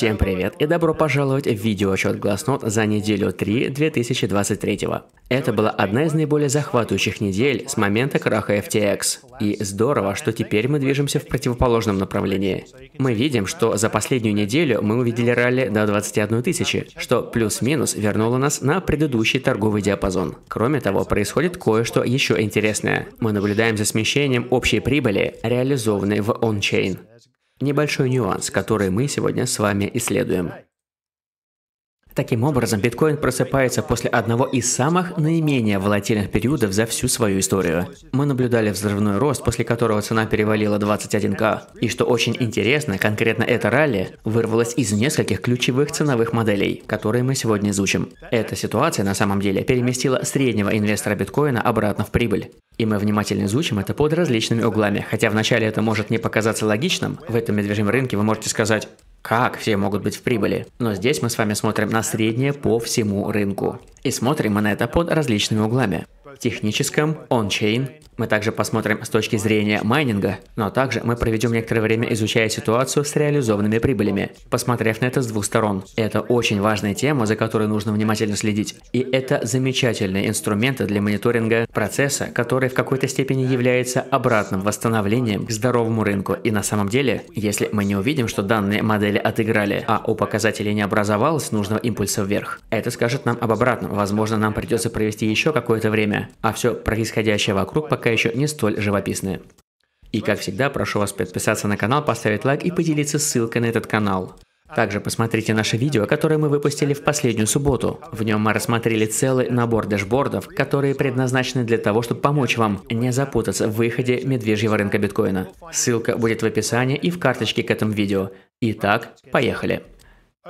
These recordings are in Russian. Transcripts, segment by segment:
Всем привет и добро пожаловать в видеоотчет Гласнот за неделю 3 2023. Это была одна из наиболее захватывающих недель с момента краха FTX. И здорово, что теперь мы движемся в противоположном направлении. Мы видим, что за последнюю неделю мы увидели ралли до 21 тысячи, что плюс-минус вернуло нас на предыдущий торговый диапазон. Кроме того, происходит кое-что еще интересное. Мы наблюдаем за смещением общей прибыли, реализованной в ончейн. Небольшой нюанс, который мы сегодня с вами исследуем. Таким образом, биткоин просыпается после одного из самых наименее волатильных периодов за всю свою историю. Мы наблюдали взрывной рост, после которого цена перевалила 21к. И что очень интересно, конкретно это ралли вырвалось из нескольких ключевых ценовых моделей, которые мы сегодня изучим. Эта ситуация на самом деле переместила среднего инвестора биткоина обратно в прибыль. И мы внимательно изучим это под различными углами. Хотя вначале это может не показаться логичным, в этом медвежьем рынке вы можете сказать, как все могут быть в прибыли? Но здесь мы с вами смотрим на среднее по всему рынку. И смотрим мы на это под различными углами техническом, он-чейн. Мы также посмотрим с точки зрения майнинга, но также мы проведем некоторое время, изучая ситуацию с реализованными прибылями, посмотрев на это с двух сторон. Это очень важная тема, за которой нужно внимательно следить. И это замечательные инструменты для мониторинга процесса, который в какой-то степени является обратным восстановлением к здоровому рынку. И на самом деле, если мы не увидим, что данные модели отыграли, а у показателей не образовалось нужного импульса вверх, это скажет нам об обратном. Возможно, нам придется провести еще какое-то время, а все происходящее вокруг пока еще не столь живописное. И как всегда, прошу вас подписаться на канал, поставить лайк и поделиться ссылкой на этот канал. Также посмотрите наше видео, которое мы выпустили в последнюю субботу. В нем мы рассмотрели целый набор дэшбордов, которые предназначены для того, чтобы помочь вам не запутаться в выходе медвежьего рынка биткоина. Ссылка будет в описании и в карточке к этому видео. Итак, поехали!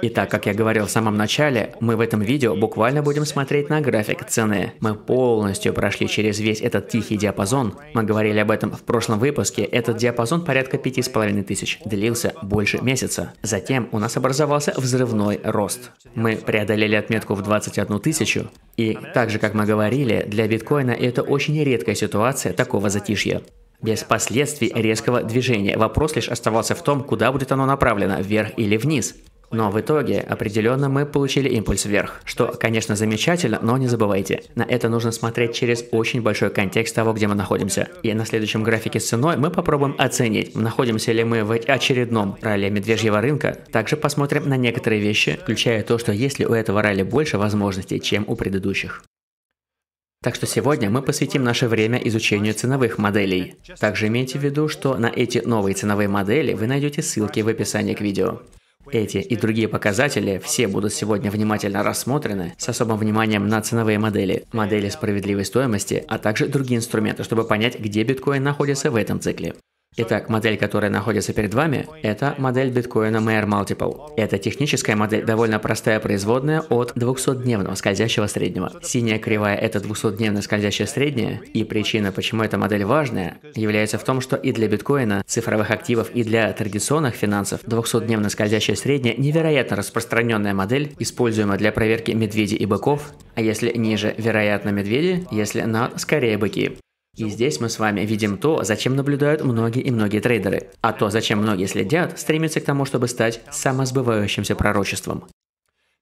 Итак, как я говорил в самом начале, мы в этом видео буквально будем смотреть на график цены. Мы полностью прошли через весь этот тихий диапазон. Мы говорили об этом в прошлом выпуске. Этот диапазон порядка пяти с половиной тысяч, длился больше месяца. Затем у нас образовался взрывной рост. Мы преодолели отметку в 21 тысячу. И так же, как мы говорили, для биткоина это очень редкая ситуация такого затишья. Без последствий резкого движения. Вопрос лишь оставался в том, куда будет оно направлено, вверх или вниз. Но в итоге, определенно, мы получили импульс вверх, что, конечно, замечательно, но не забывайте, на это нужно смотреть через очень большой контекст того, где мы находимся. И на следующем графике с ценой мы попробуем оценить, находимся ли мы в очередном ралли медвежьего рынка. Также посмотрим на некоторые вещи, включая то, что есть ли у этого ралли больше возможностей, чем у предыдущих. Так что сегодня мы посвятим наше время изучению ценовых моделей. Также имейте в виду, что на эти новые ценовые модели вы найдете ссылки в описании к видео. Эти и другие показатели все будут сегодня внимательно рассмотрены с особым вниманием на ценовые модели, модели справедливой стоимости, а также другие инструменты, чтобы понять, где биткоин находится в этом цикле. Итак, модель, которая находится перед вами, это модель биткоина Mayer Multiple. Это техническая модель, довольно простая производная от 200-дневного скользящего среднего. Синяя кривая – это 200-дневное скользящее среднее, и причина, почему эта модель важная, является в том, что и для биткоина, цифровых активов, и для традиционных финансов 200-дневное скользящее среднее – невероятно распространенная модель, используемая для проверки медведей и быков, а если ниже – вероятно медведи, если над – скорее быки. И здесь мы с вами видим то, зачем наблюдают многие и многие трейдеры. А то, зачем многие следят, стремится к тому, чтобы стать самосбывающимся пророчеством.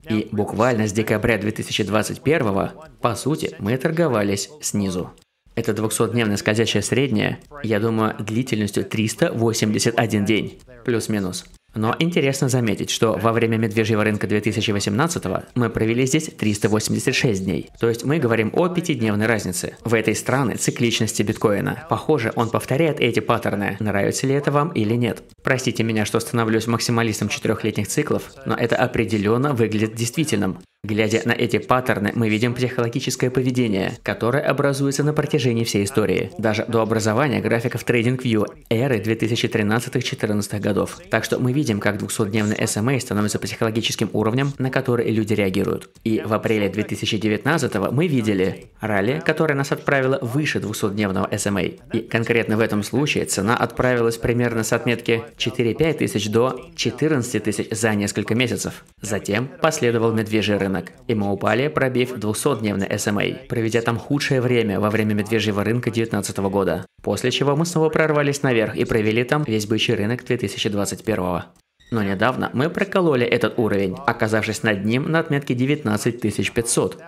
И буквально с декабря 2021, по сути, мы торговались снизу. Это 200-дневное скользящее среднее, я думаю, длительностью 381 день, плюс-минус. Но интересно заметить, что во время медвежьего рынка 2018 мы провели здесь 386 дней. То есть мы говорим о пятидневной разнице. В этой стране цикличности биткоина. Похоже, он повторяет эти паттерны. Нравится ли это вам или нет? Простите меня, что становлюсь максималистом четырехлетних циклов, но это определенно выглядит действительным. Глядя на эти паттерны, мы видим психологическое поведение, которое образуется на протяжении всей истории, даже до образования графиков TradingView эры 2013-2014 годов. Так что мы видим видим, как 200-дневный SMA становится психологическим уровнем, на который люди реагируют. И в апреле 2019 мы видели ралли, которое нас отправило выше 200-дневного SMA. И конкретно в этом случае цена отправилась примерно с отметки 4-5 тысяч до 14 тысяч за несколько месяцев. Затем последовал медвежий рынок, и мы упали, пробив 200-дневный SMA, проведя там худшее время во время медвежьего рынка 2019 года. После чего мы снова прорвались наверх и провели там весь бычий рынок 2021 -го. Но недавно мы прокололи этот уровень, оказавшись над ним на отметке 19500.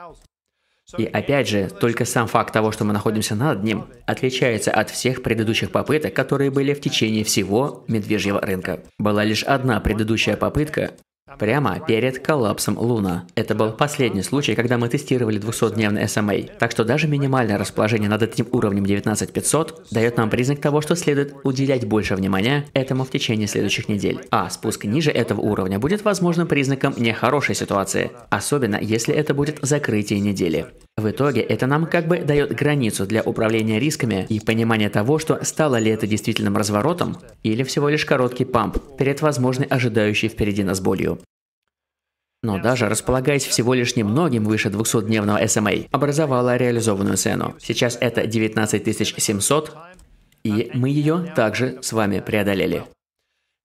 И опять же, только сам факт того, что мы находимся над ним, отличается от всех предыдущих попыток, которые были в течение всего медвежьего рынка. Была лишь одна предыдущая попытка, Прямо перед коллапсом Луна. Это был последний случай, когда мы тестировали 200-дневный SMA. Так что даже минимальное расположение над этим уровнем 19500 дает нам признак того, что следует уделять больше внимания этому в течение следующих недель. А спуск ниже этого уровня будет возможным признаком нехорошей ситуации, особенно если это будет закрытие недели. В итоге это нам как бы дает границу для управления рисками и понимания того, что стало ли это действительным разворотом или всего лишь короткий памп перед возможной ожидающей впереди нас болью. Но даже располагаясь всего лишь немногим выше 200-дневного SMA, эм образовала реализованную цену. Сейчас это 19700, и мы ее также с вами преодолели.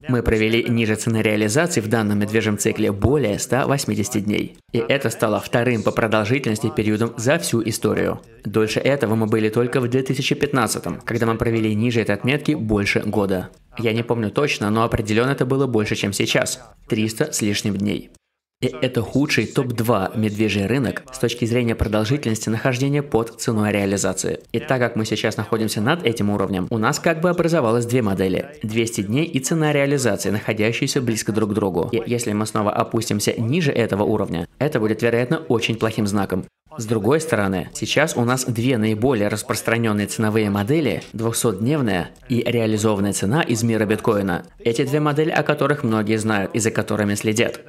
Мы провели ниже цены реализации в данном медвежьем цикле более 180 дней. И это стало вторым по продолжительности периодом за всю историю. Дольше этого мы были только в 2015, когда мы провели ниже этой отметки больше года. Я не помню точно, но определенно это было больше, чем сейчас. 300 с лишним дней. И это худший топ-2 медвежий рынок с точки зрения продолжительности нахождения под ценой реализации. И так как мы сейчас находимся над этим уровнем, у нас как бы образовалось две модели. 200 дней и цена реализации, находящиеся близко друг к другу. И если мы снова опустимся ниже этого уровня, это будет, вероятно, очень плохим знаком. С другой стороны, сейчас у нас две наиболее распространенные ценовые модели, 200-дневная и реализованная цена из мира биткоина. Эти две модели, о которых многие знают и за которыми следят.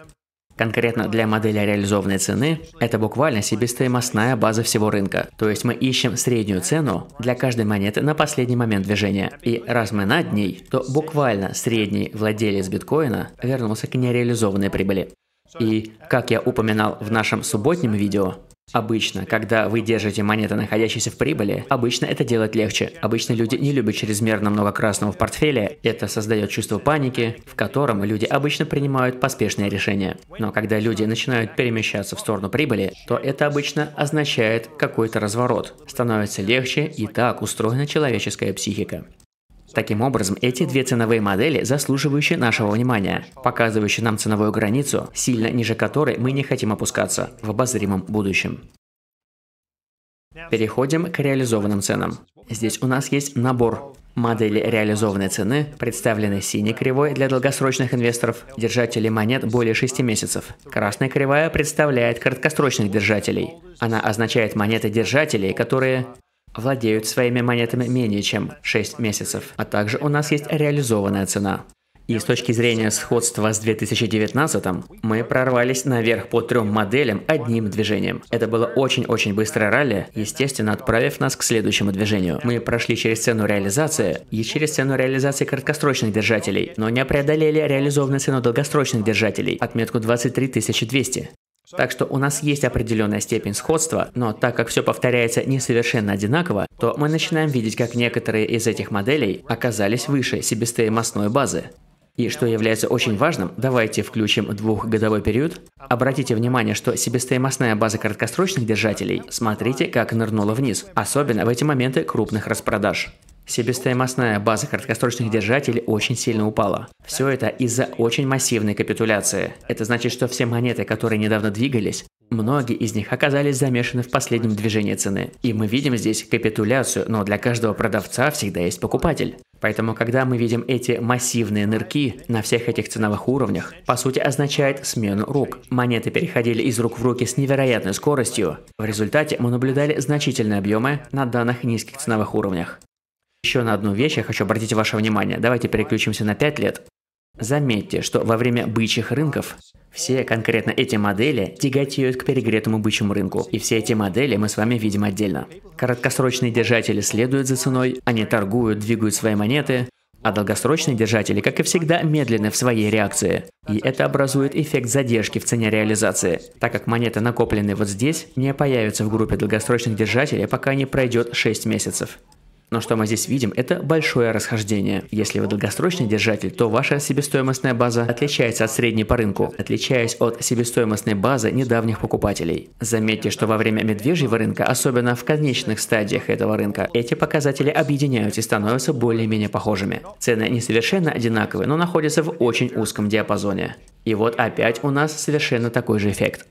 Конкретно для модели реализованной цены это буквально себестоимостная база всего рынка. То есть мы ищем среднюю цену для каждой монеты на последний момент движения. И раз мы над ней, то буквально средний владелец биткоина вернулся к нереализованной прибыли. И, как я упоминал в нашем субботнем видео, Обычно, когда вы держите монеты, находящиеся в прибыли, обычно это делать легче. Обычно люди не любят чрезмерно много красного в портфеле, это создает чувство паники, в котором люди обычно принимают поспешные решения. Но когда люди начинают перемещаться в сторону прибыли, то это обычно означает какой-то разворот. Становится легче, и так устроена человеческая психика. Таким образом, эти две ценовые модели заслуживающие нашего внимания, показывающие нам ценовую границу, сильно ниже которой мы не хотим опускаться в обозримом будущем. Переходим к реализованным ценам. Здесь у нас есть набор Модели реализованной цены представлены синей кривой для долгосрочных инвесторов, держателей монет более 6 месяцев. Красная кривая представляет краткосрочных держателей. Она означает монеты держателей, которые владеют своими монетами менее чем 6 месяцев. А также у нас есть реализованная цена. И с точки зрения сходства с 2019, мы прорвались наверх по трем моделям одним движением. Это было очень-очень быстрое ралли, естественно, отправив нас к следующему движению. Мы прошли через цену реализации и через цену реализации краткосрочных держателей, но не преодолели реализованную цену долгосрочных держателей, отметку 23 200. Так что у нас есть определенная степень сходства, но так как все повторяется не совершенно одинаково, то мы начинаем видеть, как некоторые из этих моделей оказались выше себестоимостной базы. И что является очень важным, давайте включим двухгодовой период. Обратите внимание, что себестоимостная база краткосрочных держателей, смотрите, как нырнула вниз, особенно в эти моменты крупных распродаж. Себестоимостная база краткосрочных держателей очень сильно упала. Все это из-за очень массивной капитуляции. Это значит, что все монеты, которые недавно двигались, Многие из них оказались замешаны в последнем движении цены. И мы видим здесь капитуляцию, но для каждого продавца всегда есть покупатель. Поэтому, когда мы видим эти массивные нырки на всех этих ценовых уровнях, по сути означает смену рук. Монеты переходили из рук в руки с невероятной скоростью. В результате мы наблюдали значительные объемы на данных низких ценовых уровнях. Еще на одну вещь я хочу обратить ваше внимание. Давайте переключимся на 5 лет. Заметьте, что во время бычьих рынков все конкретно эти модели тяготеют к перегретому бычьему рынку, и все эти модели мы с вами видим отдельно. Краткосрочные держатели следуют за ценой, они торгуют, двигают свои монеты, а долгосрочные держатели, как и всегда, медленны в своей реакции. И это образует эффект задержки в цене реализации, так как монеты, накопленные вот здесь, не появятся в группе долгосрочных держателей, пока не пройдет 6 месяцев. Но что мы здесь видим, это большое расхождение. Если вы долгосрочный держатель, то ваша себестоимостная база отличается от средней по рынку, отличаясь от себестоимостной базы недавних покупателей. Заметьте, что во время медвежьего рынка, особенно в конечных стадиях этого рынка, эти показатели объединяются и становятся более-менее похожими. Цены не совершенно одинаковые, но находятся в очень узком диапазоне. И вот опять у нас совершенно такой же эффект.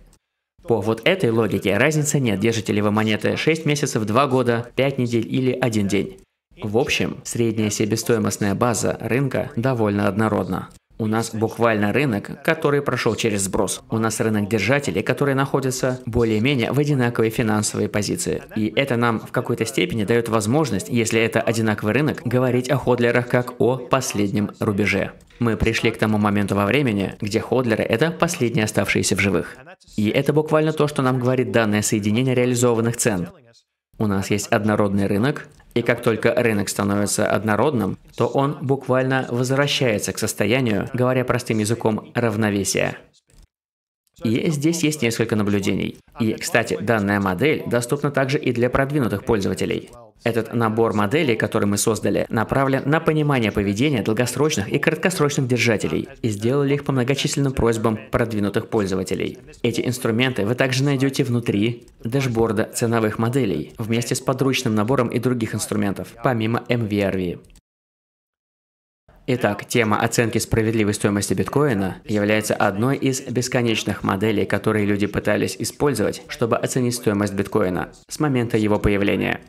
По вот этой логике разницы нет, держите ли вы монеты 6 месяцев, 2 года, 5 недель или 1 день. В общем, средняя себестоимостная база рынка довольно однородна. У нас буквально рынок, который прошел через сброс. У нас рынок держателей, которые находятся более-менее в одинаковой финансовой позиции. И это нам в какой-то степени дает возможность, если это одинаковый рынок, говорить о ходлерах как о последнем рубеже. Мы пришли к тому моменту во времени, где ходлеры – это последние оставшиеся в живых. И это буквально то, что нам говорит данное соединение реализованных цен. У нас есть однородный рынок, и как только рынок становится однородным, то он буквально возвращается к состоянию, говоря простым языком, равновесия. И здесь есть несколько наблюдений. И, кстати, данная модель доступна также и для продвинутых пользователей. Этот набор моделей, который мы создали, направлен на понимание поведения долгосрочных и краткосрочных держателей и сделали их по многочисленным просьбам продвинутых пользователей. Эти инструменты вы также найдете внутри дашборда ценовых моделей вместе с подручным набором и других инструментов, помимо MVRV. Итак, тема оценки справедливой стоимости биткоина является одной из бесконечных моделей, которые люди пытались использовать, чтобы оценить стоимость биткоина с момента его появления.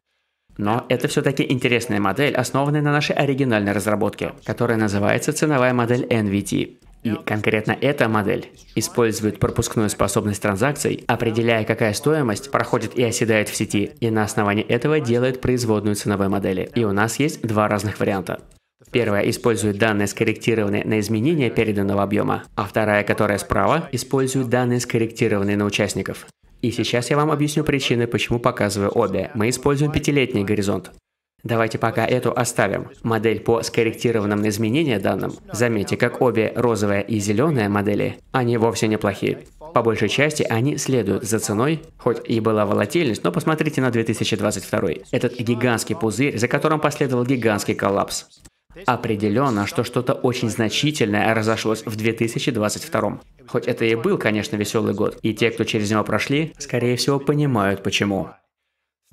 Но это все-таки интересная модель, основанная на нашей оригинальной разработке, которая называется ценовая модель NVT. И конкретно эта модель использует пропускную способность транзакций, определяя, какая стоимость проходит и оседает в сети, и на основании этого делает производную ценовой модели. И у нас есть два разных варианта. Первая использует данные, скорректированные на изменение переданного объема, а вторая, которая справа, использует данные, скорректированные на участников. И сейчас я вам объясню причины, почему показываю обе. Мы используем пятилетний горизонт. Давайте пока эту оставим. Модель по скорректированным на изменения данным. Заметьте, как обе розовая и зеленая модели, они вовсе неплохие. По большей части они следуют за ценой, хоть и была волатильность, но посмотрите на 2022. Этот гигантский пузырь, за которым последовал гигантский коллапс. Определенно, что что-то очень значительное разошлось в 2022. Хоть это и был, конечно, веселый год, и те, кто через него прошли, скорее всего, понимают почему.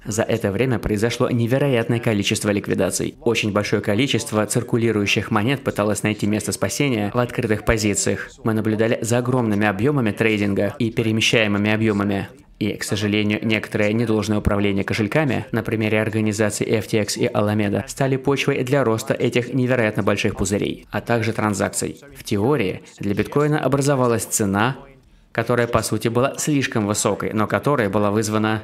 За это время произошло невероятное количество ликвидаций. Очень большое количество циркулирующих монет пыталось найти место спасения в открытых позициях. Мы наблюдали за огромными объемами трейдинга и перемещаемыми объемами. И, к сожалению, некоторое недолжное управление кошельками, на примере организаций FTX и Alameda, стали почвой для роста этих невероятно больших пузырей, а также транзакций. В теории, для биткоина образовалась цена, которая по сути была слишком высокой, но которая была вызвана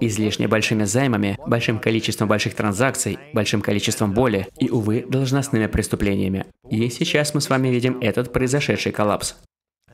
излишне большими займами, большим количеством больших транзакций, большим количеством боли и, увы, должностными преступлениями. И сейчас мы с вами видим этот произошедший коллапс.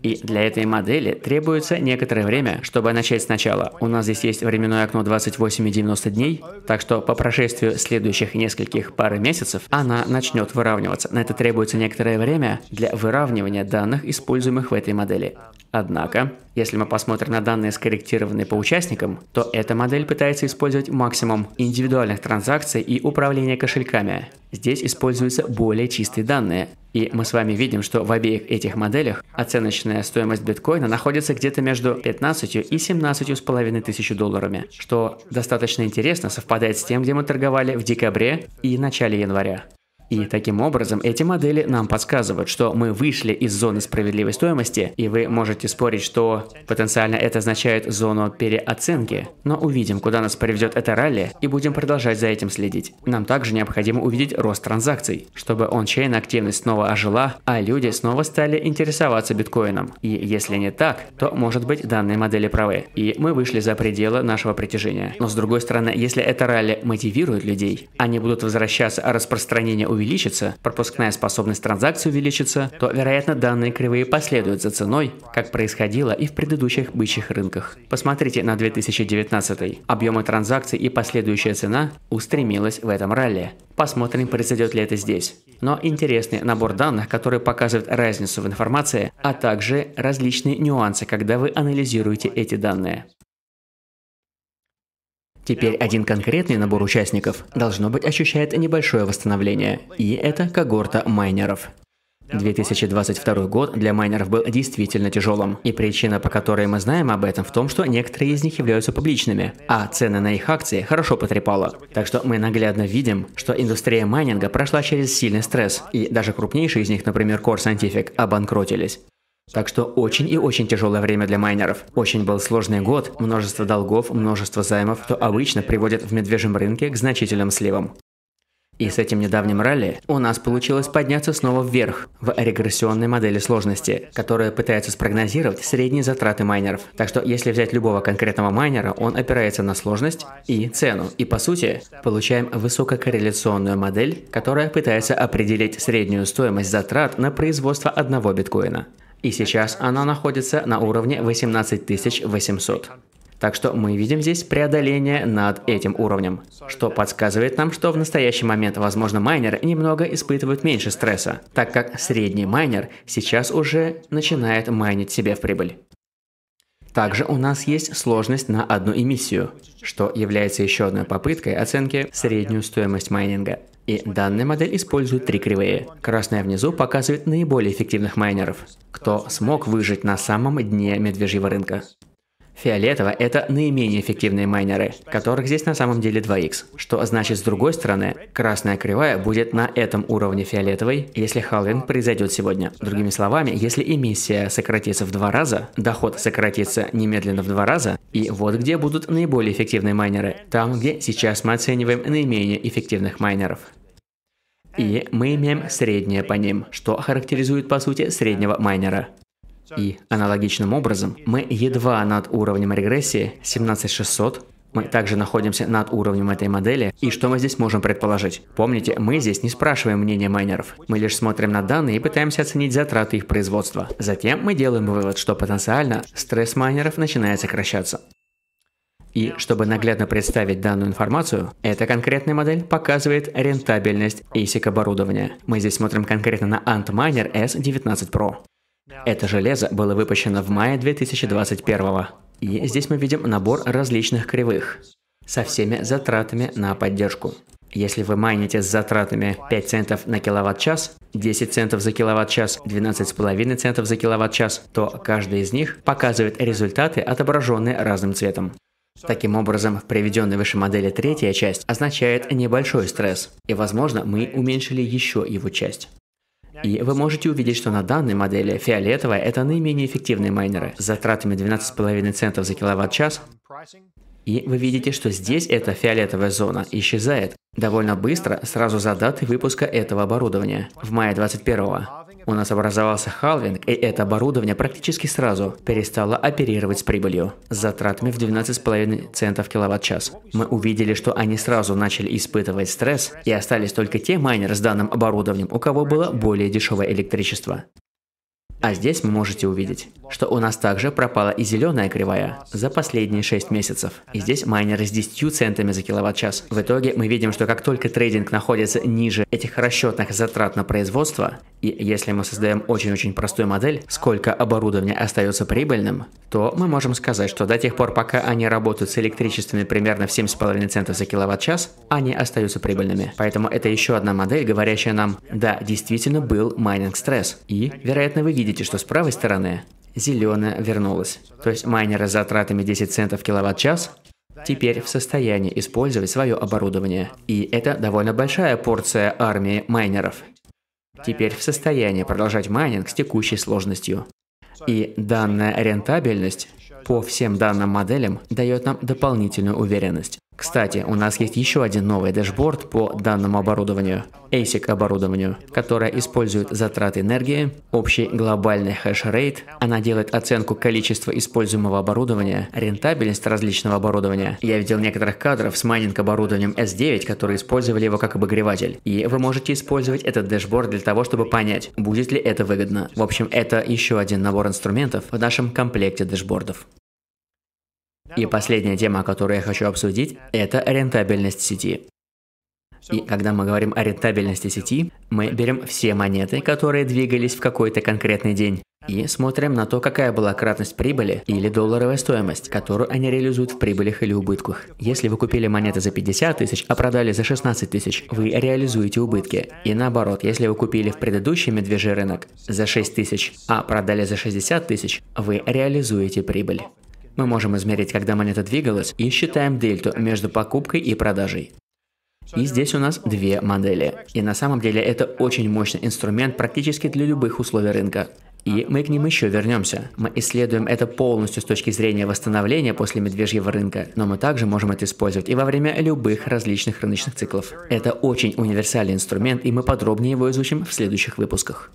И для этой модели требуется некоторое время, чтобы начать сначала. У нас здесь есть временное окно 28 и 90 дней, так что по прошествию следующих нескольких пары месяцев она начнет выравниваться. На это требуется некоторое время для выравнивания данных, используемых в этой модели. Однако, если мы посмотрим на данные, скорректированные по участникам, то эта модель пытается использовать максимум индивидуальных транзакций и управления кошельками. Здесь используются более чистые данные. И мы с вами видим, что в обеих этих моделях оценочная стоимость биткоина находится где-то между 15 и 17 с половиной тысяч долларами, что достаточно интересно совпадает с тем, где мы торговали в декабре и начале января. И таким образом эти модели нам подсказывают, что мы вышли из зоны справедливой стоимости, и вы можете спорить, что потенциально это означает зону переоценки. Но увидим, куда нас приведет это ралли, и будем продолжать за этим следить. Нам также необходимо увидеть рост транзакций, чтобы ончейн активность снова ожила, а люди снова стали интересоваться биткоином. И если не так, то может быть данные модели правы, и мы вышли за пределы нашего притяжения. Но с другой стороны, если это ралли мотивирует людей, они будут возвращаться, о а распространение увеличивается увеличится, пропускная способность транзакции увеличится, то, вероятно, данные кривые последуют за ценой, как происходило и в предыдущих бычьих рынках. Посмотрите на 2019. Объемы транзакций и последующая цена устремилась в этом ралли. Посмотрим, произойдет ли это здесь. Но интересный набор данных, который показывает разницу в информации, а также различные нюансы, когда вы анализируете эти данные. Теперь один конкретный набор участников, должно быть, ощущает небольшое восстановление, и это когорта майнеров. 2022 год для майнеров был действительно тяжелым, и причина, по которой мы знаем об этом, в том, что некоторые из них являются публичными, а цены на их акции хорошо потрепало. Так что мы наглядно видим, что индустрия майнинга прошла через сильный стресс, и даже крупнейшие из них, например, Core Scientific, обанкротились. Так что очень и очень тяжелое время для майнеров. Очень был сложный год, множество долгов, множество займов, что обычно приводит в медвежьем рынке к значительным сливам. И с этим недавним ралли у нас получилось подняться снова вверх в регрессионной модели сложности, которая пытается спрогнозировать средние затраты майнеров. Так что если взять любого конкретного майнера, он опирается на сложность и цену. И по сути, получаем высококорреляционную модель, которая пытается определить среднюю стоимость затрат на производство одного биткоина. И сейчас она находится на уровне 18800. Так что мы видим здесь преодоление над этим уровнем, что подсказывает нам, что в настоящий момент, возможно, майнеры немного испытывают меньше стресса, так как средний майнер сейчас уже начинает майнить себе в прибыль. Также у нас есть сложность на одну эмиссию, что является еще одной попыткой оценки среднюю стоимость майнинга. И данная модель использует три кривые. Красная внизу показывает наиболее эффективных майнеров, кто смог выжить на самом дне медвежьего рынка. Фиолетово – это наименее эффективные майнеры, которых здесь на самом деле 2х, что значит с другой стороны, красная кривая будет на этом уровне фиолетовой, если халвинг произойдет сегодня. Другими словами, если эмиссия сократится в два раза, доход сократится немедленно в два раза, и вот где будут наиболее эффективные майнеры, там, где сейчас мы оцениваем наименее эффективных майнеров. И мы имеем среднее по ним, что характеризует по сути среднего майнера. И аналогичным образом мы едва над уровнем регрессии 17600, мы также находимся над уровнем этой модели, и что мы здесь можем предположить? Помните, мы здесь не спрашиваем мнение майнеров. Мы лишь смотрим на данные и пытаемся оценить затраты их производства. Затем мы делаем вывод, что потенциально стресс майнеров начинает сокращаться. И чтобы наглядно представить данную информацию, эта конкретная модель показывает рентабельность ASIC оборудования. Мы здесь смотрим конкретно на Antminer S19 Pro. Это железо было выпущено в мае 2021 и здесь мы видим набор различных кривых со всеми затратами на поддержку. Если вы майните с затратами 5 центов на киловатт-час, 10 центов за киловатт-час, 12,5 центов за киловатт-час, то каждый из них показывает результаты, отображенные разным цветом. Таким образом, в приведенной выше модели третья часть означает небольшой стресс, и возможно мы уменьшили еще его часть. И вы можете увидеть, что на данной модели фиолетовая – это наименее эффективные майнеры с затратами 12,5 центов за киловатт-час. И вы видите, что здесь эта фиолетовая зона исчезает довольно быстро, сразу за датой выпуска этого оборудования, в мае 21 -го. У нас образовался халвинг, и это оборудование практически сразу перестало оперировать с прибылью, с затратами в 12,5 центов киловатт-час. Мы увидели, что они сразу начали испытывать стресс, и остались только те майнеры с данным оборудованием, у кого было более дешевое электричество. А здесь вы можете увидеть, что у нас также пропала и зеленая кривая за последние 6 месяцев. И здесь майнеры с 10 центами за киловатт-час. В итоге мы видим, что как только трейдинг находится ниже этих расчетных затрат на производство, и если мы создаем очень-очень простую модель, сколько оборудования остается прибыльным, то мы можем сказать, что до тех пор, пока они работают с электричествами примерно в 7,5 центов за киловатт-час, они остаются прибыльными. Поэтому это еще одна модель, говорящая нам, да, действительно был майнинг стресс. И, вероятно, вы видите, видите, что с правой стороны зеленая вернулась. То есть майнеры с затратами 10 центов киловатт-час теперь в состоянии использовать свое оборудование. И это довольно большая порция армии майнеров. Теперь в состоянии продолжать майнинг с текущей сложностью. И данная рентабельность по всем данным моделям дает нам дополнительную уверенность, кстати, у нас есть еще один новый дашборд по данному оборудованию, ASIC оборудованию, которое использует затраты энергии, общий глобальный хэш-рейт, она делает оценку количества используемого оборудования, рентабельность различного оборудования. Я видел некоторых кадров с майнинг оборудованием S9, которые использовали его как обогреватель. И вы можете использовать этот дашборд для того, чтобы понять, будет ли это выгодно. В общем, это еще один набор инструментов в нашем комплекте дашбордов. И последняя тема, которую я хочу обсудить, это рентабельность сети. И когда мы говорим о рентабельности сети, мы берем все монеты, которые двигались в какой-то конкретный день, и смотрим на то, какая была кратность прибыли или долларовая стоимость, которую они реализуют в прибылях или убытках. Если вы купили монеты за 50 тысяч, а продали за 16 тысяч, вы реализуете убытки. И наоборот, если вы купили в предыдущий медвежий рынок за 6 тысяч, а продали за 60 тысяч, вы реализуете прибыль. Мы можем измерить, когда монета двигалась, и считаем дельту между покупкой и продажей. И здесь у нас две модели. И на самом деле это очень мощный инструмент практически для любых условий рынка. И мы к ним еще вернемся. Мы исследуем это полностью с точки зрения восстановления после медвежьего рынка, но мы также можем это использовать и во время любых различных рыночных циклов. Это очень универсальный инструмент, и мы подробнее его изучим в следующих выпусках.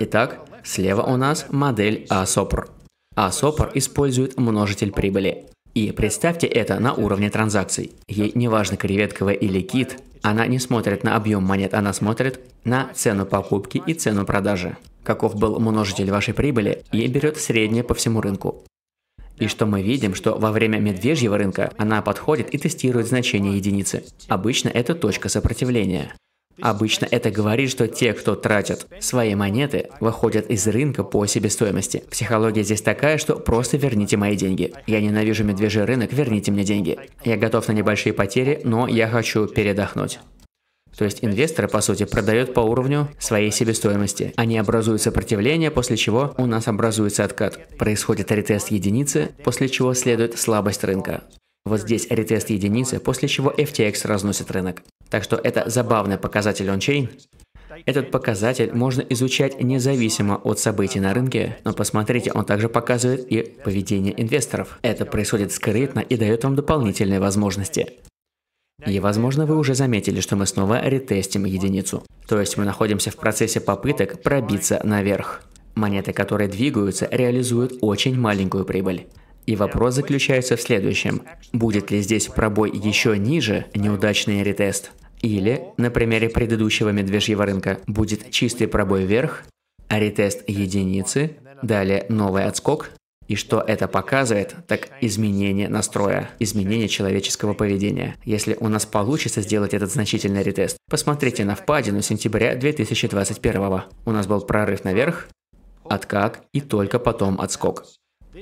Итак, слева у нас модель ASOPR а СОПР использует множитель прибыли. И представьте это на уровне транзакций. Ей не важно креветковая или кит, она не смотрит на объем монет, она смотрит на цену покупки и цену продажи. Каков был множитель вашей прибыли, ей берет среднее по всему рынку. И что мы видим, что во время медвежьего рынка она подходит и тестирует значение единицы. Обычно это точка сопротивления. Обычно это говорит, что те, кто тратят свои монеты, выходят из рынка по себестоимости. Психология здесь такая, что просто верните мои деньги. Я ненавижу медвежий рынок, верните мне деньги. Я готов на небольшие потери, но я хочу передохнуть. То есть инвесторы, по сути, продают по уровню своей себестоимости. Они образуют сопротивление, после чего у нас образуется откат. Происходит ретест единицы, после чего следует слабость рынка. Вот здесь ретест единицы, после чего FTX разносит рынок. Так что это забавный показатель ончейн. Этот показатель можно изучать независимо от событий на рынке, но посмотрите, он также показывает и поведение инвесторов. Это происходит скрытно и дает вам дополнительные возможности. И, возможно, вы уже заметили, что мы снова ретестим единицу. То есть мы находимся в процессе попыток пробиться наверх. Монеты, которые двигаются, реализуют очень маленькую прибыль. И вопрос заключается в следующем. Будет ли здесь пробой еще ниже, неудачный ретест? Или, на примере предыдущего медвежьего рынка, будет чистый пробой вверх, а ретест единицы, далее новый отскок, и что это показывает, так изменение настроя, изменение человеческого поведения. Если у нас получится сделать этот значительный ретест, посмотрите на впадину сентября 2021. У нас был прорыв наверх, откат и только потом отскок.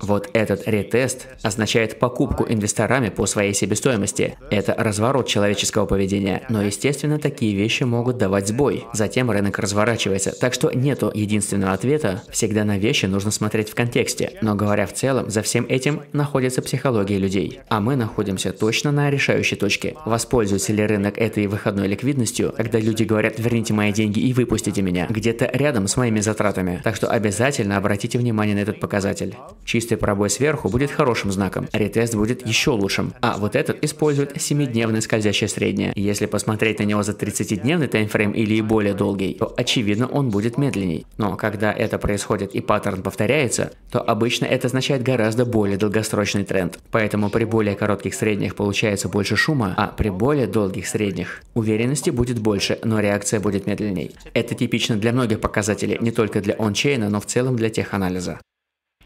Вот этот ретест означает покупку инвесторами по своей себестоимости. Это разворот человеческого поведения. Но, естественно, такие вещи могут давать сбой. Затем рынок разворачивается. Так что нету единственного ответа. Всегда на вещи нужно смотреть в контексте. Но говоря в целом, за всем этим находится психология людей. А мы находимся точно на решающей точке. Воспользуется ли рынок этой выходной ликвидностью, когда люди говорят «верните мои деньги и выпустите меня» где-то рядом с моими затратами. Так что обязательно обратите внимание на этот показатель чистый пробой сверху будет хорошим знаком, ретест будет еще лучшим. А вот этот использует 7-дневное скользящее среднее. Если посмотреть на него за 30-дневный таймфрейм или и более долгий, то очевидно он будет медленней. Но когда это происходит и паттерн повторяется, то обычно это означает гораздо более долгосрочный тренд. Поэтому при более коротких средних получается больше шума, а при более долгих средних уверенности будет больше, но реакция будет медленней. Это типично для многих показателей, не только для ончейна, но в целом для теханализа.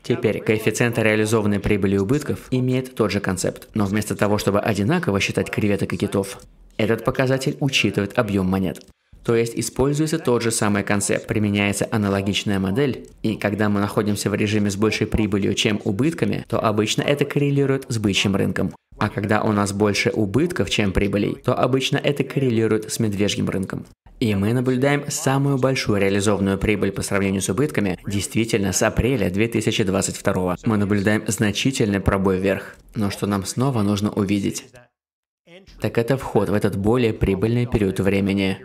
Теперь коэффициент реализованной прибыли и убытков имеет тот же концепт, но вместо того, чтобы одинаково считать креветок и китов, этот показатель учитывает объем монет. То есть используется тот же самый концепт, применяется аналогичная модель, и когда мы находимся в режиме с большей прибылью, чем убытками, то обычно это коррелирует с бычьим рынком. А когда у нас больше убытков, чем прибылей, то обычно это коррелирует с медвежьим рынком. И мы наблюдаем самую большую реализованную прибыль по сравнению с убытками действительно с апреля 2022. Мы наблюдаем значительный пробой вверх. Но что нам снова нужно увидеть? Так это вход в этот более прибыльный период времени.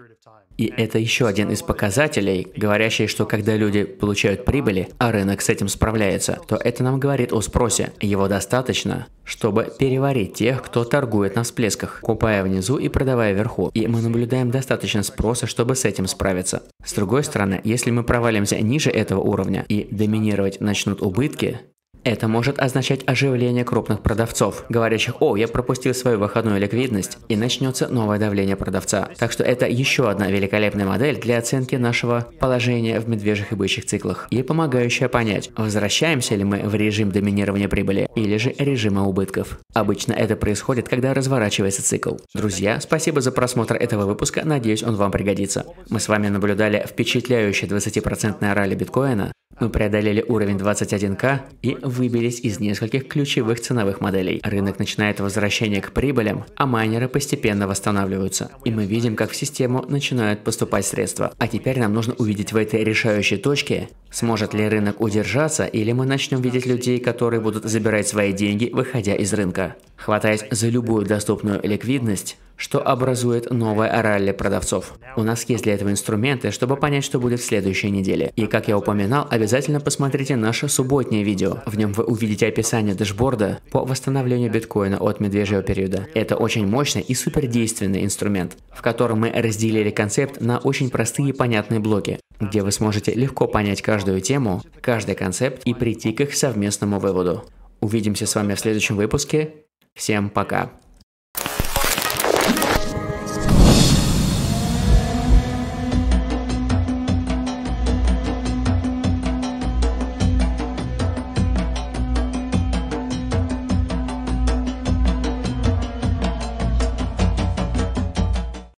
И это еще один из показателей, говорящий, что когда люди получают прибыли, а рынок с этим справляется, то это нам говорит о спросе. Его достаточно, чтобы переварить тех, кто торгует на всплесках, купая внизу и продавая вверху. И мы наблюдаем достаточно спроса, чтобы с этим справиться. С другой стороны, если мы провалимся ниже этого уровня и доминировать начнут убытки, это может означать оживление крупных продавцов, говорящих «О, я пропустил свою выходную ликвидность», и начнется новое давление продавца. Так что это еще одна великолепная модель для оценки нашего положения в медвежьих и бычьих циклах, и помогающая понять, возвращаемся ли мы в режим доминирования прибыли или же режима убытков. Обычно это происходит, когда разворачивается цикл. Друзья, спасибо за просмотр этого выпуска, надеюсь он вам пригодится. Мы с вами наблюдали впечатляющее 20% ралли биткоина, мы преодолели уровень 21К и выбились из нескольких ключевых ценовых моделей. Рынок начинает возвращение к прибылям, а майнеры постепенно восстанавливаются. И мы видим, как в систему начинают поступать средства. А теперь нам нужно увидеть в этой решающей точке, сможет ли рынок удержаться, или мы начнем видеть людей, которые будут забирать свои деньги, выходя из рынка. Хватаясь за любую доступную ликвидность, что образует новое ралли продавцов. У нас есть для этого инструменты, чтобы понять, что будет в следующей неделе. И как я упоминал, обязательно посмотрите наше субботнее видео. В нем вы увидите описание дэшборда по восстановлению биткоина от медвежьего периода. Это очень мощный и супердейственный инструмент, в котором мы разделили концепт на очень простые и понятные блоки, где вы сможете легко понять каждую тему, каждый концепт и прийти к их совместному выводу. Увидимся с вами в следующем выпуске. Всем пока!